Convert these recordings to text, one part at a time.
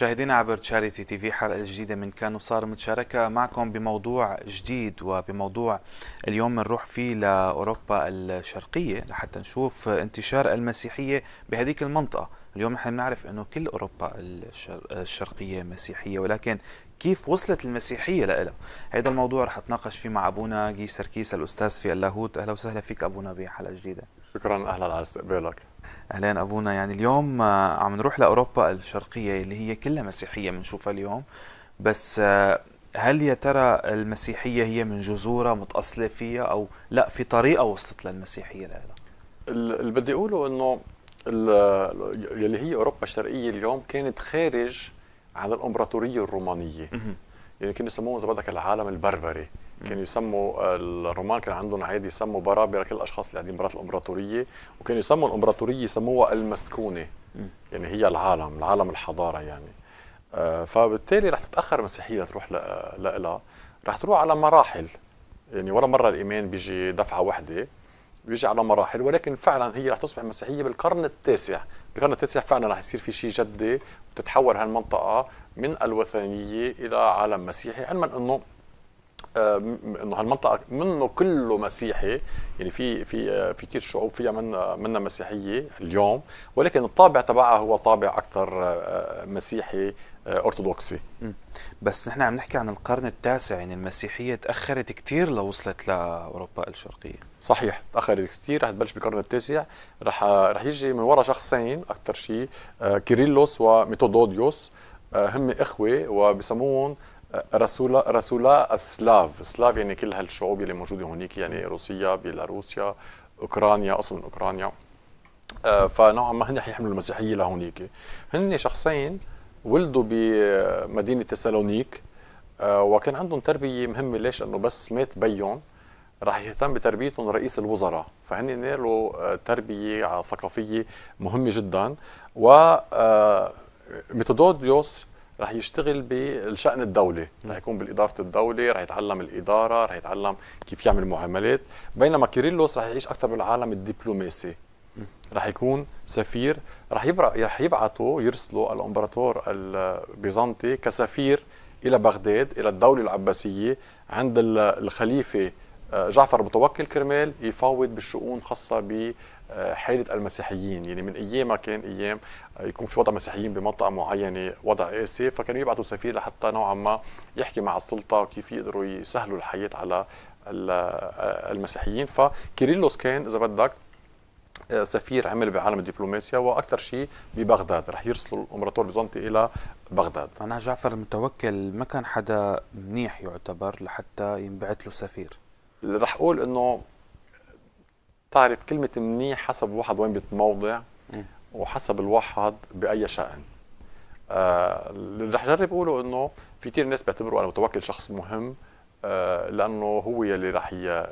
مشاهدينا عبر تشاريتي تي في حلقه جديده من كان وصار متشاركه معكم بموضوع جديد وبموضوع اليوم بنروح فيه لاوروبا الشرقيه لحتى نشوف انتشار المسيحيه بهذيك المنطقه اليوم نحن بنعرف انه كل اوروبا الشرقيه مسيحيه ولكن كيف وصلت المسيحيه لإلها هذا الموضوع رح اتناقش فيه مع ابونا جي سركيس الاستاذ في اللاهوت اهلا وسهلا فيك ابونا بحلقه جديده شكرا اهلا على استقبالك اهلا ابونا يعني اليوم آه، عم نروح لاوروبا الشرقيه اللي هي كلها مسيحيه بنشوفها اليوم بس آه، هل يا ترى المسيحيه هي من جذورها متاصله فيها او لا في طريقه وصلت للمسيحيه لها اللي بدي اقوله انه اللي هي اوروبا الشرقيه اليوم كانت خارج عن الامبراطوريه الرومانيه يعني كانوا يسموهم اذا بدك العالم البربري كانوا يسموا آه، الرومان كان عندهم عادي يسموا برابره كل الاشخاص اللي قاعدين برات الامبراطوريه وكانوا يسموا الامبراطوريه يسموها المسكونه يعني هي العالم العالم الحضاره يعني آه، فبالتالي رح تتاخر المسيحيه تروح لها رح تروح على مراحل يعني ولا مره الايمان بيجي دفعه واحده بيجي على مراحل ولكن فعلا هي رح تصبح مسيحيه بالقرن التاسع بالقرن التاسع فعلا رح يصير في شيء جدي وتتحول هالمنطقه من الوثنيه الى عالم مسيحي علما انه آه، انه هالمنطقه منه كله مسيحي يعني في في آه، في كثير شعوب فيها من منها مسيحيه اليوم ولكن الطابع تبعها هو طابع اكثر آه، مسيحي ارثوذكسي بس نحن عم نحكي عن القرن التاسع يعني المسيحيه تاخرت كثير لوصلت لاوروبا الشرقيه صحيح تاخرت كثير رح تبلش بالقرن التاسع رح رح يجي من وراء شخصين اكثر شيء كيريلوس وميثودوديوس هم اخوه وبسموهم رسولا رسولا اسلاف سلاف يعني كل هالشعوب اللي موجوده هناك يعني روسيا بيلاروسيا اوكرانيا اصلا اوكرانيا آه، فنوعا ما هن حيحملوا يحملوا المسيحيه لهونيك هن شخصين ولدوا بمدينه تسالونيك آه، وكان عندهم تربيه مهمه ليش انه بس مات بيهم راح يهتم بتربيتهم رئيس الوزراء فهن نالوا آه، تربيه ثقافيه مهمه جدا و ميثودوديوس رح يشتغل بالشأن الدولي رح يكون بالإدارة الدولة رح يتعلم الإدارة رح يتعلم كيف يعمل معاملات بينما كيريلوس رح يعيش أكثر بالعالم الدبلوماسي رح يكون سفير رح رح يبعثوا يرسلوا الامبراطور البيزنطي كسفير الى بغداد الى الدوله العباسيه عند الخليفه آه، جعفر المتوكل كرمال يفاوض بالشؤون خاصه حاله المسيحيين يعني من ايامها كان ايام يكون في وضع مسيحيين بمنطقه معينه وضع قاسي فكانوا يبعثوا سفير لحتى نوعا ما يحكي مع السلطه وكيف يقدروا يسهلوا الحياه على المسيحيين فكيريلوس كان اذا بدك سفير عمل بعالم الدبلوماسيا واكثر شيء ببغداد رح يرسلوا الامبراطور البيزنطي الى بغداد معناها جعفر المتوكل ما كان حدا منيح يعتبر لحتى ينبعث له سفير رح اقول انه تعرف كلمة منيح حسب الواحد وين بيتموضع وحسب الواحد بأي شأن آه اللي رح جرب اقوله انه في كثير ناس بيعتبروا المتوكل شخص مهم آه لانه هو يلي رح ي...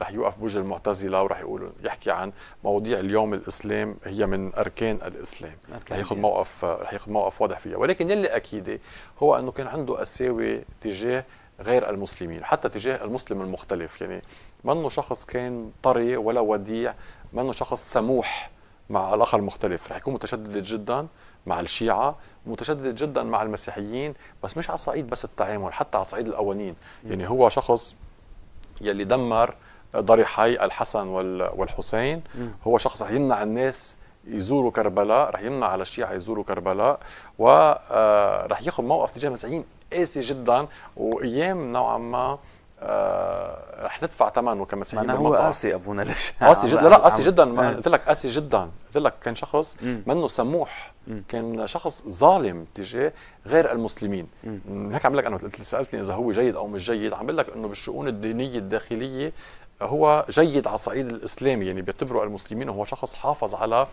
رح يوقف بوجه المعتزله ورح يقول يحكي عن مواضيع اليوم الاسلام هي من اركان الاسلام رح ياخذ موقف رح ياخذ موقف واضح فيها ولكن يلي اكيده هو انه كان عنده قساوه تجاه غير المسلمين حتى تجاه المسلم المختلف يعني منه شخص كان طري ولا وديع منه شخص سموح مع الاخر المختلف رح يكون متشدد جدا مع الشيعة متشدد جدا مع المسيحيين بس مش على صعيد بس التعامل حتى على صعيد القوانين يعني هو شخص يلي دمر ضريحي الحسن والحسين هو شخص رح يمنع الناس يزوروا كربلاء رح يمنع على الشيعة يزوروا كربلاء ورح آه، ياخذ موقف تجاه المسيحيين قاسي جدا وايام نوعا ما آه، رح ندفع ثمنه كمسيحيين ما هو قاسي ابونا ليش قاسي جدا لا قاسي جدا قلت لك قاسي جدا قلت لك كان شخص منه سموح كان شخص ظالم تجاه غير المسلمين هيك عم لك انا سالتني اذا هو جيد او مش جيد عم لك انه بالشؤون الدينيه الداخليه هو جيد على الصعيد الاسلامي يعني بيعتبروا المسلمين هو شخص حافظ على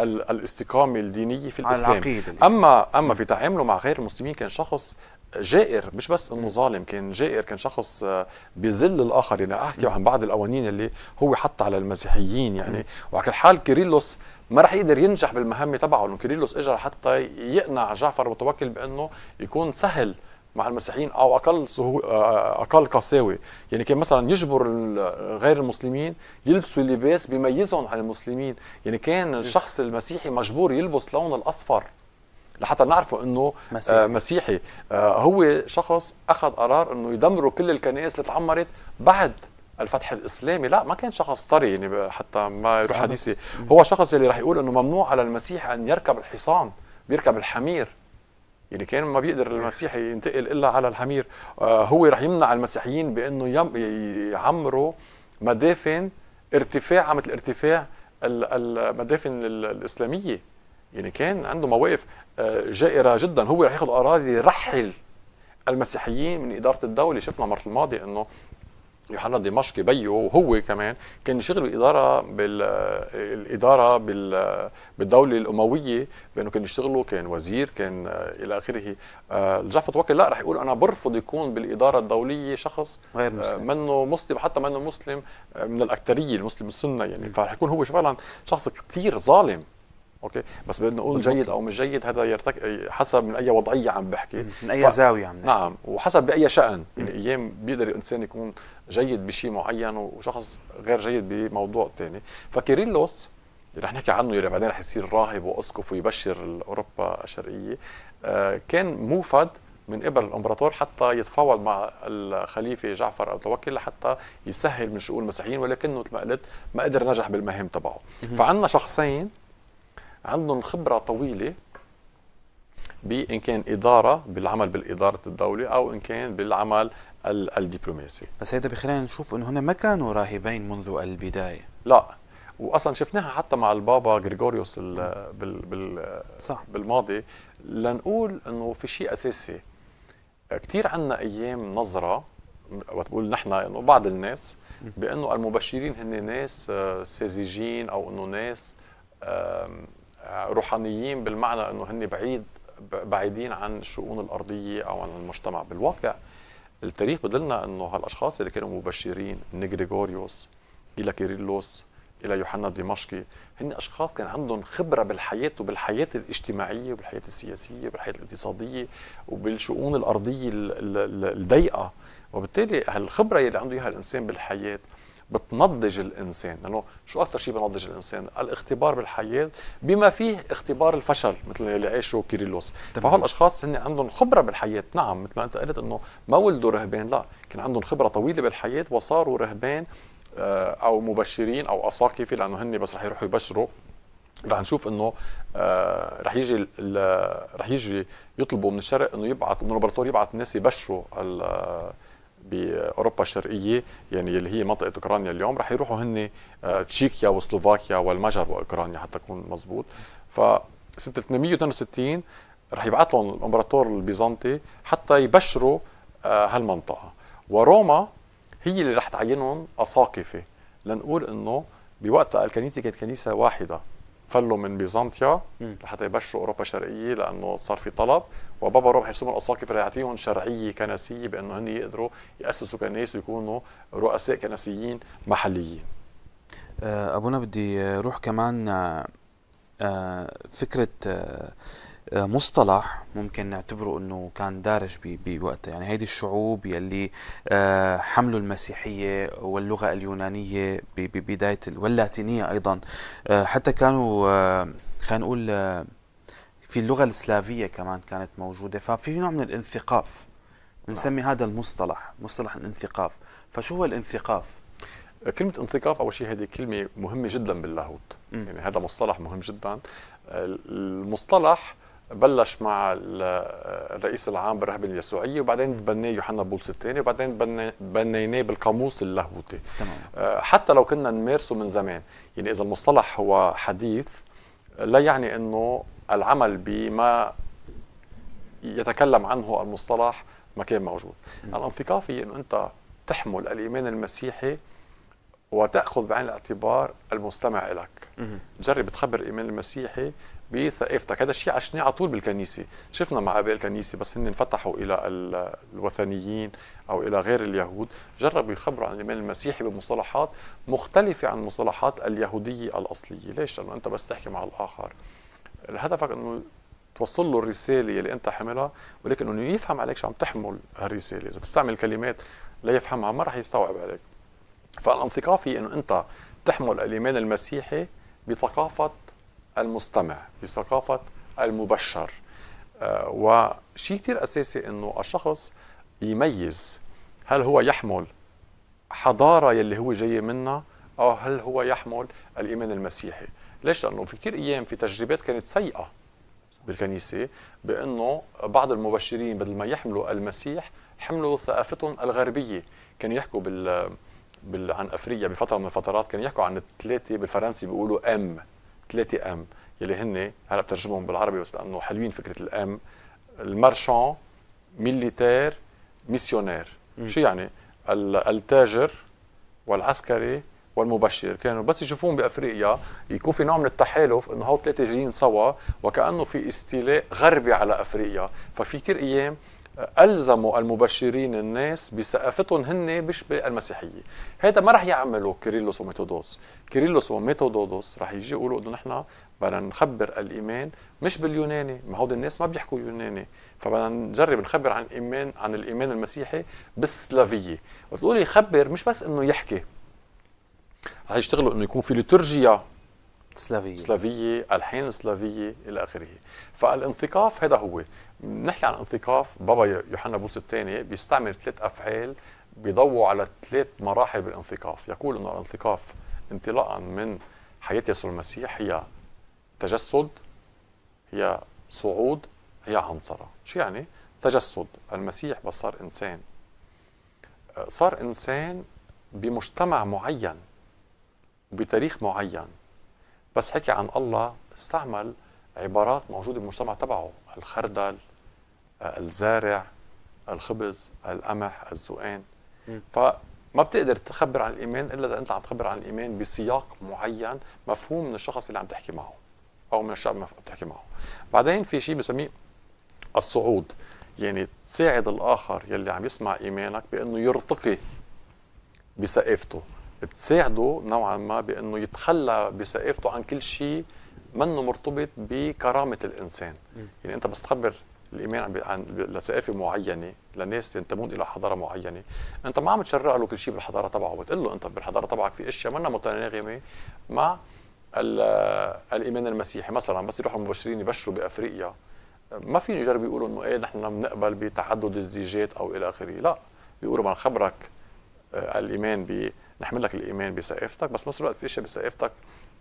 الاستقامه الدينيه في الاسلام على العقيدة الإسلام. اما اما في تعامله مع غير المسلمين كان شخص جائر مش بس انه ظالم كان جائر كان شخص آه، بذل يعني احكي عن بعض القوانين اللي هو حط على المسيحيين يعني وعلى كل حال كيريلوس ما راح يقدر ينجح بالمهمه تبعه لانه كيريلوس اجى حتى يقنع جعفر المتوكل بانه يكون سهل مع المسيحيين او اقل سهو آه، آه، اقل قساوه يعني كان مثلا يجبر غير المسلمين يلبسوا لباس بيميزهم عن المسلمين يعني كان الشخص المسيحي مجبور يلبس لون الاصفر لحتى نعرفه انه آه، مسيحي, مسيحي. آه، هو شخص اخذ قرار انه يدمروا كل الكنائس اللي تعمرت بعد الفتح الاسلامي لا ما كان شخص طري يعني حتى ما يروح حديثي هو شخص اللي رح يقول انه ممنوع على المسيح ان يركب الحصان بيركب الحمير يعني كان ما بيقدر المسيح ينتقل الا على الحمير آه هو رح يمنع المسيحيين بانه يعمروا مدافن ارتفاعها مثل ارتفاع المدافن الاسلاميه يعني كان عنده مواقف آه، جائره جدا هو رح ياخذ قرار يرحل المسيحيين من اداره الدوله شفنا المره الماضيه انه يوحنا دمشقي بيه وهو كمان كان يشتغل بالاداره بالاداره آه، آه، بالدوله الامويه بانه كان يشتغلوا كان وزير كان الى اخره الجفت وكل لا رح يقول انا برفض يكون بالاداره الدوليه شخص غير مسلم منه مسلم حتى منه مسلم من الاكثريه المسلم السنه يعني فرح يكون هو فعلا شخص كثير ظالم اوكي بس بدنا نقول جيد او مش جيد هذا يرتك... حسب من اي وضعيه عم بحكي من اي ف... زاويه عم نحكي نعم وحسب باي شان يعني ايام بيقدر الانسان يكون جيد بشيء معين وشخص غير جيد بموضوع ثاني فكيريلوس اللي رح نحكي عنه اللي بعدين رح يصير راهب واسقف ويبشر اوروبا الشرقيه آه كان موفد من قبل الامبراطور حتى يتفاوض مع الخليفه جعفر المتوكل لحتى يسهل من شؤون المسيحيين ولكنه مثل ما قلت ما قدر نجح بالمهام تبعه فعندنا شخصين عندهم خبره طويله بان كان اداره بالعمل بالاداره الدوله او ان كان بالعمل الدبلوماسي بس هيدا بخلينا نشوف انه هن ما كانوا راهبين منذ البدايه لا واصلا شفناها حتى مع البابا غريغوريوس بال بال صح. بالماضي لنقول انه في شيء اساسي كثير عندنا ايام نظره وقت بقول نحن انه بعض الناس بانه المبشرين هن ناس آه، ساذجين او انه ناس آه، روحانيين بالمعنى انه هن بعيد بعيدين عن الشؤون الارضيه او عن المجتمع بالواقع التاريخ بدلنا انه هالاشخاص اللي كانوا مبشرين من غريغوريوس الى كيريلوس الى يوحنا الدمشقي هن اشخاص كان عندهم خبره بالحياه وبالحياه الاجتماعيه وبالحياه السياسيه وبالحياه الاقتصاديه وبالشؤون الارضيه الضيقه وبالتالي هالخبره اللي عنده اياها الانسان بالحياه بتنضج الانسان لانه يعني شو اكثر شيء بنضج الانسان الاختبار بالحياه بما فيه اختبار الفشل مثل اللي عاشه كيريلوس فهول الاشخاص هن عندهم خبره بالحياه نعم مثل ما انت قلت انه ما ولدوا رهبان لا كان عندهم خبره طويله بالحياه وصاروا رهبان آه، او مبشرين او اساقفه لانه هن بس رح يروحوا يبشروا رح نشوف انه آه، رح يجي رح يجي يطلبوا من الشرق انه يبعث انه البرطور يبعث الناس يبشروا آه، اوروبا الشرقيه يعني اللي هي منطقه اوكرانيا اليوم رح يروحوا هن آه، تشيكيا وسلوفاكيا والمجر واوكرانيا حتى تكون مزبوط ف سنه 862 رح يبعث لهم الامبراطور البيزنطي حتى يبشروا آه، هالمنطقه وروما هي اللي رح تعينهم اساقفه لنقول انه بوقتها الكنيسه كانت كنيسه واحده فلوا من بيزنطيا لحتى يبشروا اوروبا الشرقيه لانه صار في طلب وبابا روح يرسمهم الاساقفه ليعطيهم شرعيه كنسيه بانه هن يقدروا ياسسوا كنائس ويكونوا رؤساء كنسيين محليين. آه، ابونا بدي روح كمان آه، آه، فكره آه، مصطلح ممكن نعتبره انه كان دارج بوقتها يعني هيدي الشعوب يلي آه، حملوا المسيحيه واللغه اليونانيه ببدايه واللاتينيه ايضا آه، حتى كانوا خلينا نقول في اللغه السلافيه كمان كانت موجوده ففي نوع من الانثقاف بنسمي هذا المصطلح مصطلح الانثقاف فشو هو الانثقاف كلمة انثقاف أول شيء هذه كلمة مهمة جدا باللاهوت يعني هذا مصطلح مهم جدا المصطلح بلش مع الرئيس العام بالرهبة اليسوعية وبعدين تبناه يوحنا بولس الثاني وبعدين بنيناه بالقاموس اللاهوتي تمام. آه، حتى لو كنا نمارسه من زمان يعني إذا المصطلح هو حديث لا يعني أنه العمل بما يتكلم عنه المصطلح ما كان موجود الانثقافي أنه أنت تحمل الإيمان المسيحي وتأخذ بعين الاعتبار المستمع لك جرب تخبر الإيمان المسيحي بثقافتك هذا الشيء عشناه على طول بالكنيسه شفنا مع اباء الكنيسه بس هن انفتحوا الى الوثنيين او الى غير اليهود جربوا يخبروا عن الايمان المسيحي بمصطلحات مختلفه عن المصطلحات اليهوديه الاصليه ليش لانه انت بس تحكي مع الاخر هدفك انه توصل له الرساله اللي انت حاملها ولكن انه يفهم عليك شو عم تحمل هالرساله اذا بتستعمل كلمات لا يفهمها ما راح يستوعب عليك فالانثقافي انه انت تحمل الايمان المسيحي بثقافه المستمع بثقافة المبشر آه، وشيء كثير أساسي أنه الشخص يميز هل هو يحمل حضارة يلي هو جاي منها أو هل هو يحمل الإيمان المسيحي ليش؟ لأنه في كثير أيام في تجربات كانت سيئة بالكنيسة بأنه بعض المبشرين بدل ما يحملوا المسيح حملوا ثقافتهم الغربية كانوا يحكوا بال... بال... عن أفريقيا بفترة من الفترات كانوا يحكوا عن الثلاثة بالفرنسي بيقولوا أم ثلاثه ام يلي هن هلا بترجمهم بالعربي بس لانه حلوين فكره الام المارشون ميليتير ميسيونير شو يعني التاجر والعسكري والمبشر كانوا بس يشوفون بافريقيا يكون في نوع من التحالف انه هول ثلاثه جايين سوا وكانه في استيلاء غربي على افريقيا ففي كثير ايام ألزموا المبشرين الناس بثقافتهم هن بيشبه المسيحية هذا ما رح يعمله كيريلوس وميثودوس كيريلوس وميتودوس رح يجي يقولوا انه نحن بدنا نخبر الإيمان مش باليوناني ما هود الناس ما بيحكوا يوناني فبدنا نجرب نخبر عن الايمان عن الإيمان المسيحي بالسلافية وتقول يخبر مش بس انه يحكي رح يشتغلوا انه يكون في لترجيا سلافية سلافية الحين سلافية إلى آخره فالانثقاف هذا هو نحكي عن انثقاف بابا يوحنا بولس الثاني بيستعمل ثلاث افعال بيضووا على ثلاث مراحل بالانثقاف يقول انه الانثقاف انطلاقا من حياه يسوع المسيح هي تجسد هي صعود هي عنصره شو يعني تجسد المسيح بس صار انسان آه، صار انسان بمجتمع معين بتاريخ معين بس حكي عن الله استعمل عبارات موجوده بالمجتمع تبعه الخردل الزارع الخبز القمح الزقان فما بتقدر تخبر عن الايمان الا اذا انت عم تخبر عن الايمان بسياق معين مفهوم من الشخص اللي عم تحكي معه او من الشعب اللي عم تحكي معه بعدين في شيء بسميه الصعود يعني تساعد الاخر يلي عم يسمع ايمانك بانه يرتقي بثقافته تساعده نوعا ما بانه يتخلى بثقافته عن كل شيء منه مرتبط بكرامه الانسان يعني انت بس تخبر الايمان عن لثقافه معينه لناس ينتمون الى حضاره معينه انت ما عم تشرع له كل شيء بالحضاره تبعه بتقول له انت بالحضاره تبعك في اشياء منا متناغمه مع الايمان المسيحي مثلا بس يروحوا المبشرين يبشروا بافريقيا ما فين يجربوا يقولوا انه ايه نحن بنقبل بتعدد الزيجات او الى اخره لا بيقولوا ما نخبرك آه، الايمان ب نحمل لك الايمان بثقافتك بس بنفس الوقت في اشياء بثقافتك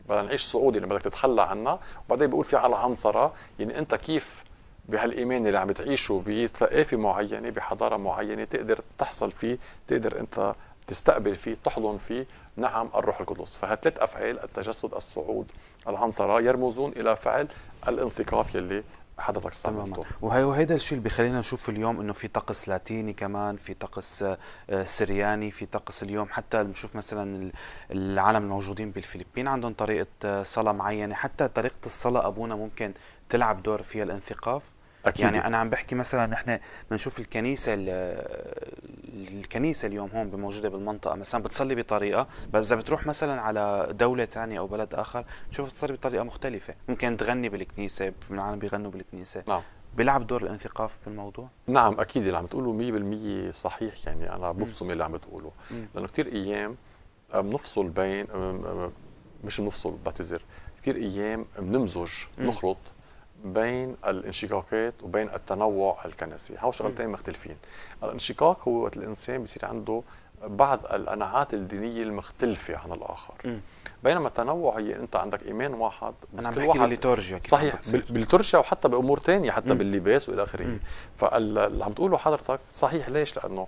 بدنا نعيش صعودي يعني لما بدك تتخلى عنها وبعدين بيقول في على عنصره يعني انت كيف بهالايمان اللي عم بتعيشه بثقافه معينه بحضاره معينه تقدر تحصل فيه تقدر انت تستقبل فيه تحضن فيه نعم الروح القدس فهالثلاث افعال التجسد الصعود العنصره يرمزون الى فعل الانثقاف يلي حضرتك تماما وهي وهيدا الشيء اللي بخلينا نشوف اليوم انه في طقس لاتيني كمان في طقس آه، سرياني في طقس اليوم حتى بنشوف مثلا العالم الموجودين بالفلبين عندهم طريقه آه، صلاه معينه حتى طريقه الصلاه ابونا ممكن تلعب دور فيها الانثقاف أكيد. يعني انا عم بحكي مثلا نحن بنشوف الكنيسه الكنيسه اليوم هون موجوده بالمنطقه مثلا بتصلي بطريقه بس اذا بتروح مثلا على دوله ثانيه او بلد اخر بتشوف تصلي بطريقه مختلفه ممكن تغني بالكنيسه في العالم بيغنوا بالكنيسه نعم بيلعب دور الانثقاف بالموضوع؟ نعم اكيد اللي عم تقوله 100% صحيح يعني انا ببصم اللي عم بتقوله لانه كثير ايام بنفصل آه، بين آه، آه، مش بنفصل بعتذر كثير ايام بنمزج بنخلط بين الانشقاقات وبين التنوع الكنسي هو شغلتين مختلفين الانشقاق هو وقت الانسان بصير عنده بعض القناعات الدينيه المختلفه عن الاخر بينما التنوع هي انت عندك ايمان واحد انا عم بحكي بالليتورجيا صحيح بالليتورجيا وحتى بامور ثانيه حتى باللباس والى اخره فاللي عم تقوله حضرتك صحيح ليش لانه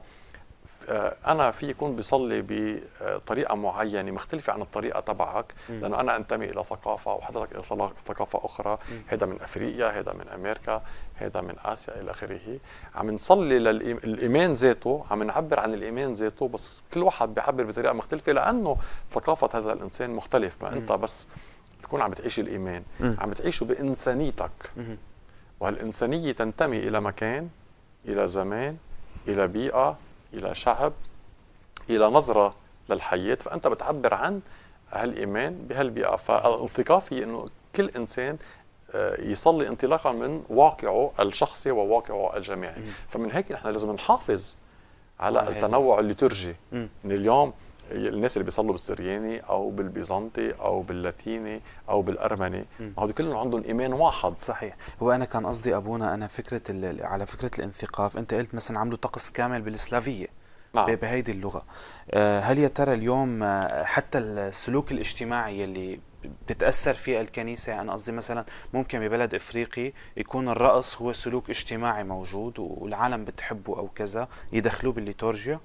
آه، انا في يكون بيصلي بطريقه معينه مختلفه عن الطريقه تبعك لانه انا انتمي الى ثقافه وحضرتك الى ثقافه اخرى هذا من افريقيا هذا من امريكا هذا من اسيا الى اخره عم نصلي للايمان ذاته عم نعبر عن الايمان ذاته بس كل واحد بيعبر بطريقه مختلفه لانه ثقافه هذا الانسان مختلف ما انت بس تكون عم بتعيش الايمان عم بتعيشه بانسانيتك وهالانسانيه تنتمي الى مكان الى زمان الى بيئه إلى شعب إلى نظرة للحياة فأنت بتعبر عن هالإيمان بهالبيئة فالثقافة هي أنه كل إنسان آه، يصلي انطلاقا من واقعه الشخصي وواقعه الجماعي فمن هيك نحن لازم نحافظ على التنوع الليتورجي من اليوم الناس اللي بيصلوا بالسرياني او بالبيزنطي او باللاتيني او بالارمني ما هو كلهم عندهم ايمان واحد صحيح هو انا كان قصدي ابونا انا فكره على فكره الانثقاف انت قلت مثلا عملوا طقس كامل بالسلافيه نعم. بهيدي اللغه آه، هل يا ترى اليوم آه، حتى السلوك الاجتماعي اللي بتتاثر فيه الكنيسه انا قصدي مثلا ممكن ببلد افريقي يكون الرقص هو سلوك اجتماعي موجود والعالم بتحبه او كذا يدخلوه بالليتورجيا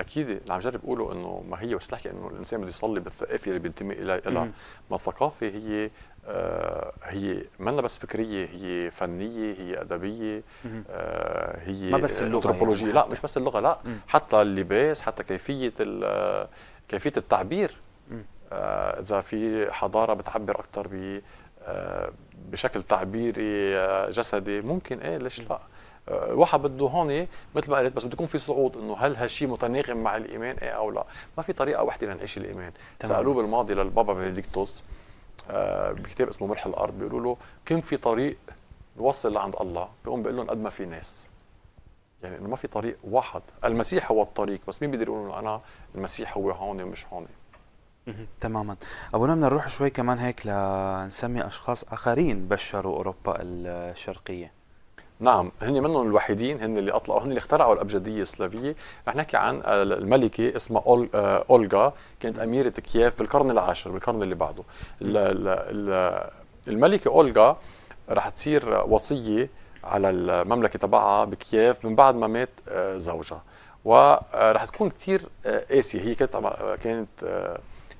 اكيد اللي عم جرب اقوله انه ما هي بس تحكي انه الانسان بده يصلي بالثقافه اللي بينتمي الها ما الثقافه هي آه هي منا بس فكريه هي فنيه هي ادبيه آه هي ما بس اللغه يعني لا مش بس اللغه لا مم. حتى اللباس حتى كيفيه كيفيه التعبير آه اذا في حضاره بتعبر اكثر ب آه، بشكل تعبيري آه، جسدي ممكن ايه ليش لا الواحد آه، بده هون مثل ما قلت بس بده يكون في صعود انه هل هالشيء متناغم مع الايمان ايه او لا ما في طريقه واحده لنعيش الايمان تمام. سالوه بالماضي للبابا بنديكتوس آه بكتاب اسمه ملح الارض بيقولوا له كم في طريق بيوصل لعند الله بيقوم بيقول لهم قد ما في ناس يعني انه ما في طريق واحد المسيح هو الطريق بس مين بيقدر يقول انه انا المسيح هو هون ومش هون تماما ابونا بدنا نروح شوي كمان هيك لنسمي اشخاص اخرين بشروا اوروبا الشرقيه نعم هن منهم الوحيدين هن اللي اطلقوا هن اللي اخترعوا الابجديه السلافيه رح نحكي عن الملكه اسمها أول آه، اولغا كانت اميره كييف بالقرن العاشر بالقرن اللي بعده الملكه اولغا رح تصير وصيه على المملكه تبعها بكييف من بعد ما مات آه، زوجها ورح آه، تكون كثير قاسيه هي كانت كانت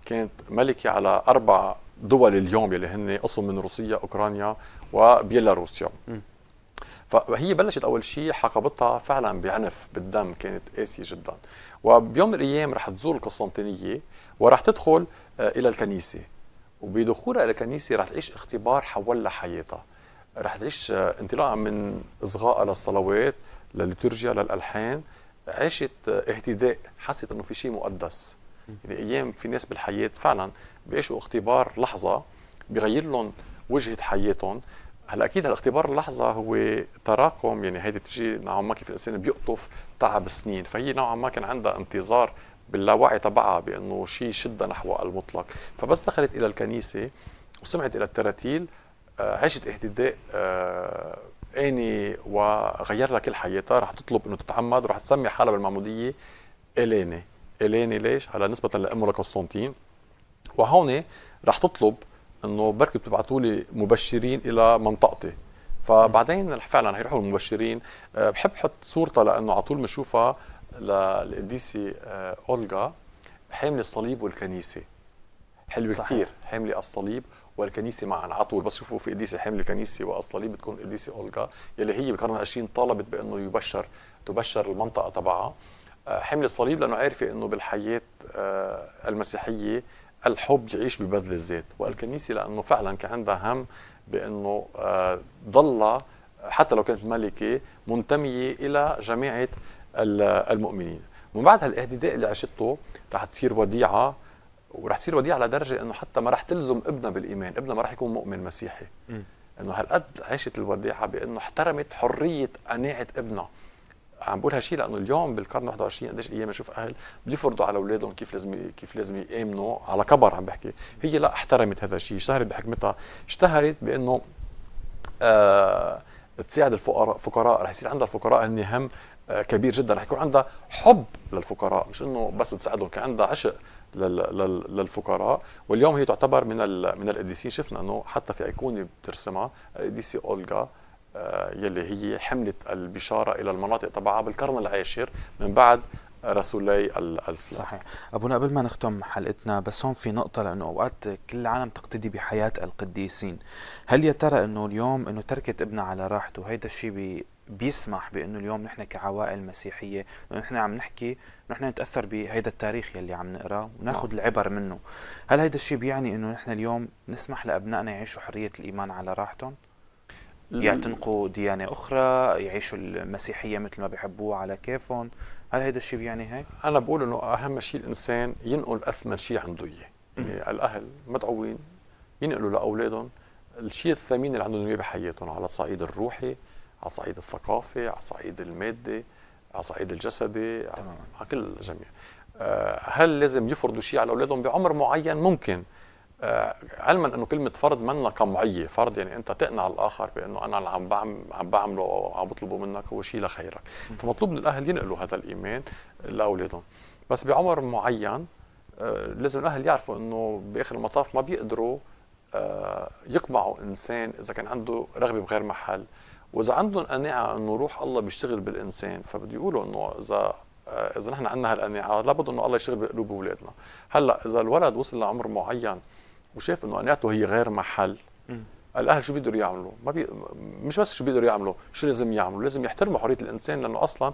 كانت ملكه على اربع دول اليوم يلي هن قسم من روسيا اوكرانيا وبيلاروسيا فهي بلشت اول شيء حقبتها فعلا بعنف بالدم كانت قاسيه جدا وبيوم من الايام رح تزور القسطنطينيه ورح تدخل آه، الى الكنيسه وبدخولها الى الكنيسه رح تعيش اختبار حول لها حياتها رح تعيش آه، انطلاقا من اصغاء للصلوات للليتورجيا للالحان عاشت آه، اهتداء حست انه في شيء مقدس يعني ايام في ناس بالحياه فعلا بيعيشوا اختبار لحظه بغير لهم وجهه حياتهم هلا اكيد الاختبار اللحظه هو تراكم يعني هيدي بتجي نوعا ما كيف الانسان بيقطف تعب سنين فهي نوعا ما كان عندها انتظار باللاوعي تبعها بانه شيء شدها نحو المطلق فبس دخلت الى الكنيسه وسمعت الى التراتيل آه، عاشت اهتداء اني آه، وغير لها كل حياتها رح تطلب انه تتعمد رح تسمي حالها بالمعموديه اليني اليني ليش؟ هلا نسبه لامه لقسطنطين وهون رح تطلب انه بركي بتبعتوا لي مبشرين الى منطقتي فبعدين فعلا هيروحوا المبشرين آه، بحب حط صورتها لانه على طول بنشوفها للقديسه آه، اولغا حامله الصليب والكنيسه حلوه كثير حامله الصليب والكنيسه معا على طول بس شوفوا في قديسه حامله الكنيسه والصليب بتكون قديسه اولغا يلي هي بالقرن العشرين طالبت بانه يبشر تبشر المنطقه تبعها آه، حمل الصليب لانه عارفه انه بالحياه المسيحيه الحب يعيش ببذل الزيت والكنيسه لانه فعلا كان عندها هم بانه آه، ضل حتى لو كانت ملكه منتميه الى جماعه المؤمنين من بعد هالاهتداء اللي عشته رح تصير وديعه ورح تصير وديعه لدرجه انه حتى ما رح تلزم ابنها بالايمان ابنها ما رح يكون مؤمن مسيحي انه هالقد عاشت الوديعه بانه احترمت حريه قناعه ابنها عم بقول هالشيء لانه اليوم بالقرن 21 قديش ايام بشوف اهل بيفرضوا على اولادهم كيف لازم كيف لازم يامنوا على كبر عم بحكي هي لا احترمت هذا الشيء اشتهرت بحكمتها اشتهرت بانه آه تساعد الفقراء فقراء رح يصير عندها الفقراء هن هم آه كبير جدا رح يكون عندها حب للفقراء مش انه بس تساعدهم كان عندها عشق للفقراء واليوم هي تعتبر من من القديسين شفنا انه حتى في ايقونه بترسمها القديسه اولغا آه، يلي هي حملت البشارة إلى المناطق تبعها بالقرن العاشر من بعد رسولي الاسلام صحيح ابونا قبل ما نختم حلقتنا بس هون في نقطه لانه اوقات كل العالم تقتدي بحياه القديسين هل يا ترى انه اليوم انه تركت ابنها على راحته هيدا الشيء بي بيسمح بانه اليوم نحن كعوائل مسيحيه نحن عم نحكي نحن نتاثر بهيدا التاريخ يلي عم نقراه وناخذ نعم. العبر منه هل هيدا الشيء بيعني انه نحن اليوم نسمح لابنائنا يعيشوا حريه الايمان على راحتهم يعتنقوا ديانه اخرى يعيشوا المسيحيه مثل ما بيحبوها على كيفهم هل هذا الشيء بيعني هيك انا بقول انه اهم شيء الانسان ينقل اثمن شيء عنده اياه يعني الاهل مدعوين ينقلوا لاولادهم الشيء الثمين اللي عندهم اياه بحياتهم على الصعيد الروحي على صعيد الثقافه على صعيد المادي على صعيد الجسدي تماما على كل الجميع آه، هل لازم يفرضوا شيء على اولادهم بعمر معين ممكن آه، علما انه كلمه فرض منا قمعيه فرض يعني انت تقنع الاخر بانه انا اللي عم بعمل عم بعمله او عم بطلبه منك هو شيء لخيرك فمطلوب من الاهل ينقلوا هذا الايمان لاولادهم بس بعمر معين آه، لازم الاهل يعرفوا انه باخر المطاف ما بيقدروا آه، يقمعوا انسان اذا كان عنده رغبه بغير محل واذا عندهم قناعه انه روح الله بيشتغل بالانسان فبده يقولوا انه اذا اذا نحن عندنا هالقناعه لابد انه الله يشتغل بقلوب اولادنا هلا اذا الولد وصل لعمر معين وشاف انه قناعته هي غير محل الاهل شو بيقدروا يعملوا؟ ما بي... مش بس شو بيقدروا يعملوا، شو لازم يعملوا؟ لازم يحترموا حريه الانسان لانه اصلا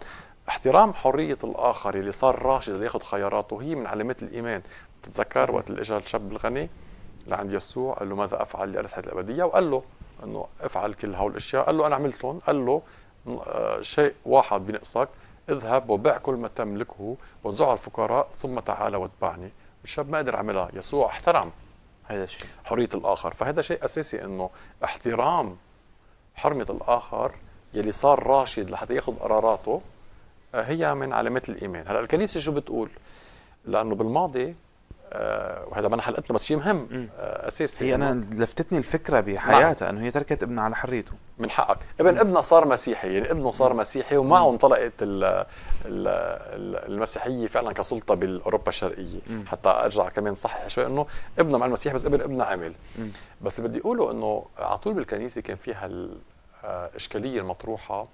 احترام حريه الاخر اللي صار راشد اللي ياخذ خياراته هي من علامات الايمان، بتتذكر وقت اللي اجى الشاب الغني لعند يسوع قال له ماذا افعل لارث الابديه؟ وقال له انه افعل كل هول الاشياء، قال له انا عملتهم، قال له آه، شيء واحد بنقصك اذهب وبع كل ما تملكه وزع الفقراء ثم تعال واتبعني، الشاب ما قدر عملها، يسوع احترم هذا الشيء حريه الاخر فهذا شيء اساسي انه احترام حرمه الاخر يلي صار راشد لحتى ياخذ قراراته آه، هي من علامات الايمان هلا الكنيسه شو بتقول لانه بالماضي آه، وهذا من حلقتنا بس شيء مهم آه، اساسي هي انا لفتتني الفكره بحياتها نعم. انه هي تركت ابنها على حريته من حقك ابن ابنها صار مسيحي يعني ابنه صار مسيحي ومعه انطلقت المسيحيه فعلا كسلطه بالاوروبا الشرقيه مم. حتى ارجع كمان صحح شوي انه ابنه مع المسيح بس ابن ابنه عمل مم. بس بدي اقوله انه على طول بالكنيسه كان في الاشكاليه آه، المطروحه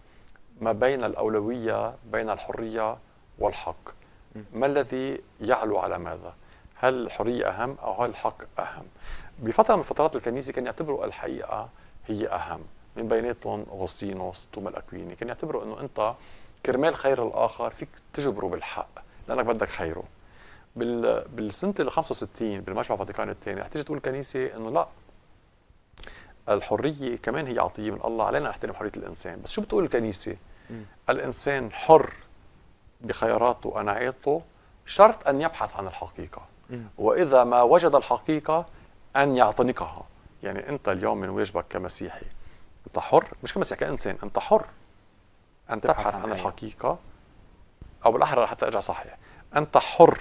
ما بين الاولويه بين الحريه والحق ما الذي يعلو على ماذا؟ هل الحريه اهم او هل الحق اهم بفتره من الفترات الكنيسه كان يعتبروا الحقيقه هي اهم من بيناتهم اغسطينوس توما الاكويني كان يعتبروا انه انت كرمال خير الاخر فيك تجبره بالحق لانك بدك خيره بال بالسنه ال 65 بالمجمع الفاتيكاني الثاني رح تيجي تقول الكنيسه انه لا الحريه كمان هي عطيه من الله علينا نحترم حريه الانسان بس شو بتقول الكنيسه م. الانسان حر بخياراته وقناعاته شرط ان يبحث عن الحقيقه وإذا ما وجد الحقيقة أن يعتنقها يعني أنت اليوم من واجبك كمسيحي أنت حر مش كمسيحي كإنسان أنت حر أن تبحث عن الحقيقة أو بالأحرى لحتى أرجع صحيح أنت حر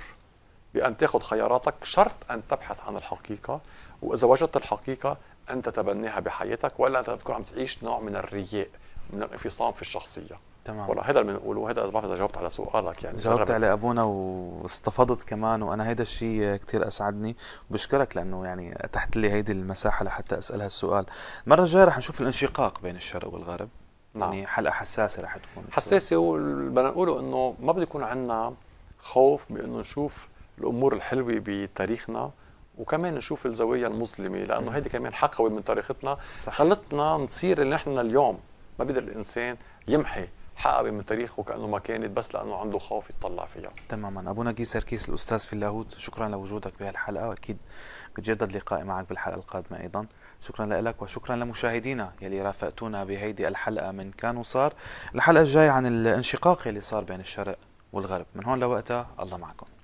بأن تأخذ خياراتك شرط أن تبحث عن الحقيقة وإذا وجدت الحقيقة أن تتبناها بحياتك ولا أنت بتكون عم تعيش نوع من الرياء من الانفصام في الشخصية تمام والله هذا اللي بنقوله وهذا ما اذا جاوبت على سؤالك يعني جاوبت على ابونا واستفضت كمان وانا هذا الشيء كثير اسعدني وبشكرك لانه يعني اتحت لي هيدي المساحه لحتى اسال هالسؤال المره الجايه رح نشوف الانشقاق بين الشرق والغرب نعم. يعني حلقه حساسه رح تكون حساسه وبنقوله نقوله انه ما بده يكون عندنا خوف بانه نشوف الامور الحلوه بتاريخنا وكمان نشوف الزوايا المظلمه لانه هيدي كمان حقوي من تاريختنا صح. خلتنا نصير اللي نحن اليوم ما بيقدر الانسان يمحي حقبه من تاريخه كانه ما كانت بس لانه عنده خوف يتطلع فيها تماما ابونا جي سركيس الاستاذ في اللاهوت شكرا لوجودك بهالحلقه واكيد بتجدد لقائي معك بالحلقه القادمه ايضا شكرا لك وشكرا لمشاهدينا يلي رافقتونا بهيدي الحلقه من كان وصار الحلقه الجايه عن الانشقاق اللي صار بين الشرق والغرب من هون لوقتها الله معكم